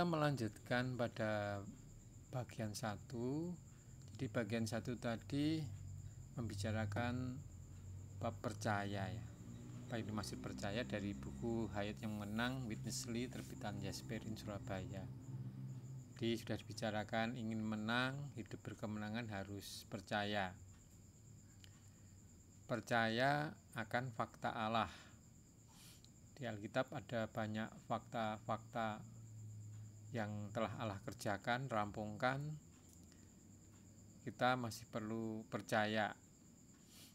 kita melanjutkan pada bagian satu. Jadi bagian satu tadi membicarakan bab percaya ya. apa ini masih percaya dari buku Hayat yang Menang Witness Lee terbitan Jasper Surabaya. Jadi sudah dibicarakan ingin menang, hidup berkemenangan harus percaya. Percaya akan fakta Allah. Di Alkitab ada banyak fakta-fakta yang telah Allah kerjakan, rampungkan. Kita masih perlu percaya.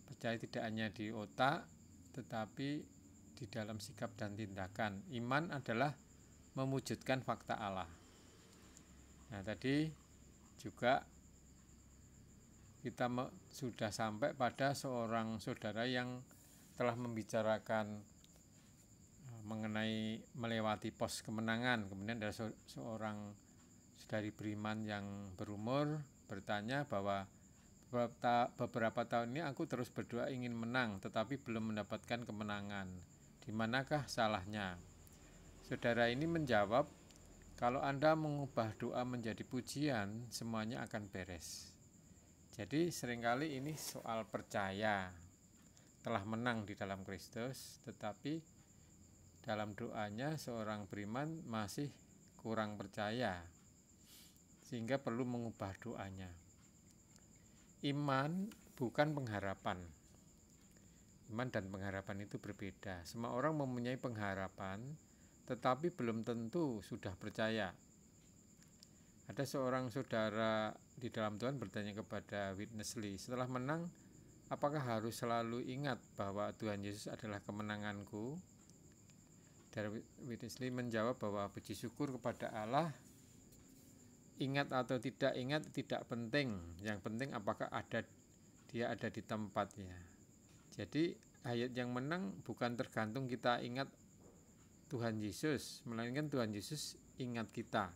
Percaya tidak hanya di otak, tetapi di dalam sikap dan tindakan. Iman adalah mewujudkan fakta Allah. Nah, tadi juga kita sudah sampai pada seorang saudara yang telah membicarakan mengenai melewati pos kemenangan. Kemudian ada seorang saudari beriman yang berumur bertanya bahwa beberapa tahun ini aku terus berdoa ingin menang tetapi belum mendapatkan kemenangan. Di manakah salahnya? Saudara ini menjawab, kalau Anda mengubah doa menjadi pujian, semuanya akan beres. Jadi seringkali ini soal percaya telah menang di dalam Kristus, tetapi dalam doanya seorang beriman masih kurang percaya sehingga perlu mengubah doanya. Iman bukan pengharapan. Iman dan pengharapan itu berbeda. Semua orang mempunyai pengharapan, tetapi belum tentu sudah percaya. Ada seorang saudara di dalam Tuhan bertanya kepada Witness Lee, setelah menang, apakah harus selalu ingat bahwa Tuhan Yesus adalah kemenanganku? Darwin menjawab bahwa puji syukur kepada Allah ingat atau tidak ingat tidak penting yang penting apakah ada dia ada di tempatnya jadi ayat yang menang bukan tergantung kita ingat Tuhan Yesus melainkan Tuhan Yesus ingat kita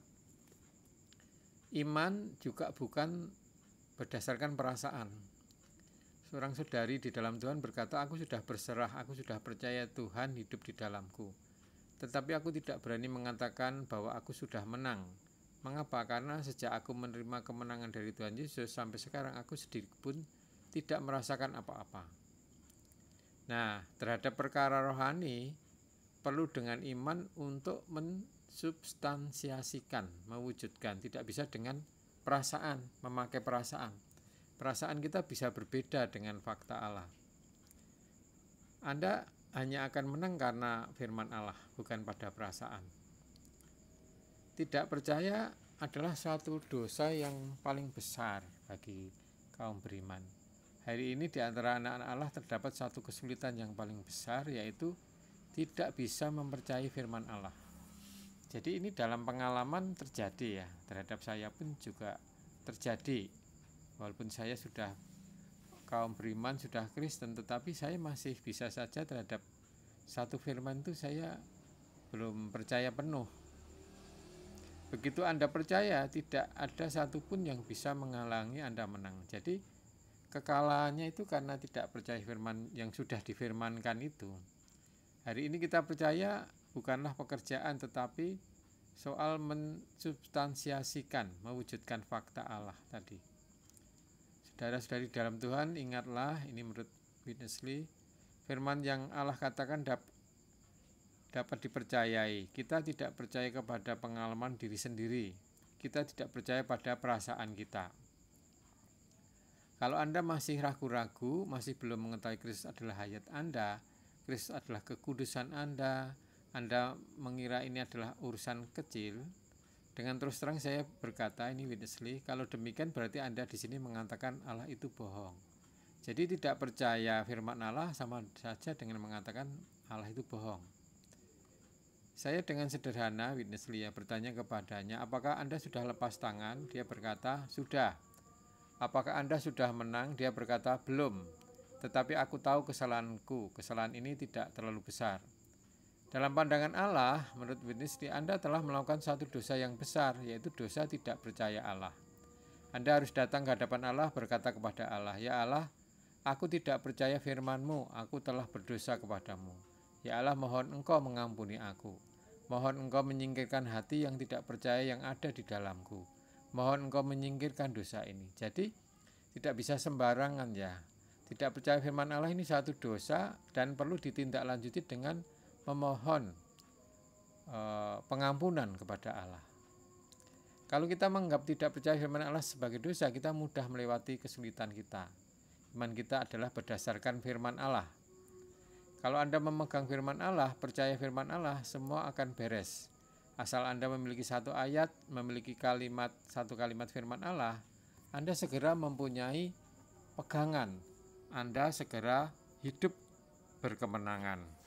iman juga bukan berdasarkan perasaan seorang saudari di dalam Tuhan berkata aku sudah berserah aku sudah percaya Tuhan hidup di dalamku tetapi aku tidak berani mengatakan bahwa aku sudah menang. Mengapa? Karena sejak aku menerima kemenangan dari Tuhan Yesus sampai sekarang aku sedikit pun tidak merasakan apa-apa. Nah, terhadap perkara rohani perlu dengan iman untuk mensubstansiasikan, mewujudkan, tidak bisa dengan perasaan, memakai perasaan. Perasaan kita bisa berbeda dengan fakta Allah. Anda hanya akan menang karena firman Allah, bukan pada perasaan. Tidak percaya adalah suatu dosa yang paling besar bagi kaum beriman. Hari ini di antara anak-anak Allah terdapat satu kesulitan yang paling besar yaitu tidak bisa mempercayai firman Allah. Jadi ini dalam pengalaman terjadi ya, terhadap saya pun juga terjadi. Walaupun saya sudah kaum beriman sudah Kristen tetapi saya masih bisa saja terhadap satu firman itu saya belum percaya penuh begitu Anda percaya tidak ada satupun yang bisa menghalangi Anda menang jadi kekalahannya itu karena tidak percaya firman yang sudah difirmankan itu hari ini kita percaya bukanlah pekerjaan tetapi soal mensubstansiasikan mewujudkan fakta Allah tadi Saudara-saudari dalam Tuhan, ingatlah, ini menurut Lee, firman yang Allah katakan dap dapat dipercayai. Kita tidak percaya kepada pengalaman diri sendiri. Kita tidak percaya pada perasaan kita. Kalau Anda masih ragu-ragu, masih belum mengetahui Kristus adalah hayat Anda, Kristus adalah kekudusan Anda, Anda mengira ini adalah urusan kecil, dengan terus terang saya berkata ini Winnesley, kalau demikian berarti Anda di sini mengatakan Allah itu bohong. Jadi tidak percaya firman Allah sama saja dengan mengatakan Allah itu bohong. Saya dengan sederhana Winnesley ya bertanya kepadanya, "Apakah Anda sudah lepas tangan?" Dia berkata, "Sudah." "Apakah Anda sudah menang?" Dia berkata, "Belum." Tetapi aku tahu kesalahanku. Kesalahan ini tidak terlalu besar. Dalam pandangan Allah, menurut Witnessly, Anda telah melakukan satu dosa yang besar, yaitu dosa tidak percaya Allah. Anda harus datang ke hadapan Allah berkata kepada Allah, Ya Allah, aku tidak percaya FirmanMu, aku telah berdosa kepadamu. Ya Allah, mohon Engkau mengampuni aku. Mohon Engkau menyingkirkan hati yang tidak percaya yang ada di dalamku. Mohon Engkau menyingkirkan dosa ini. Jadi, tidak bisa sembarangan ya. Tidak percaya firman Allah ini satu dosa dan perlu ditindaklanjuti dengan memohon uh, pengampunan kepada Allah. Kalau kita menganggap tidak percaya firman Allah sebagai dosa, kita mudah melewati kesulitan kita. Iman kita adalah berdasarkan firman Allah. Kalau Anda memegang firman Allah, percaya firman Allah, semua akan beres. Asal Anda memiliki satu ayat, memiliki kalimat satu kalimat firman Allah, Anda segera mempunyai pegangan. Anda segera hidup berkemenangan.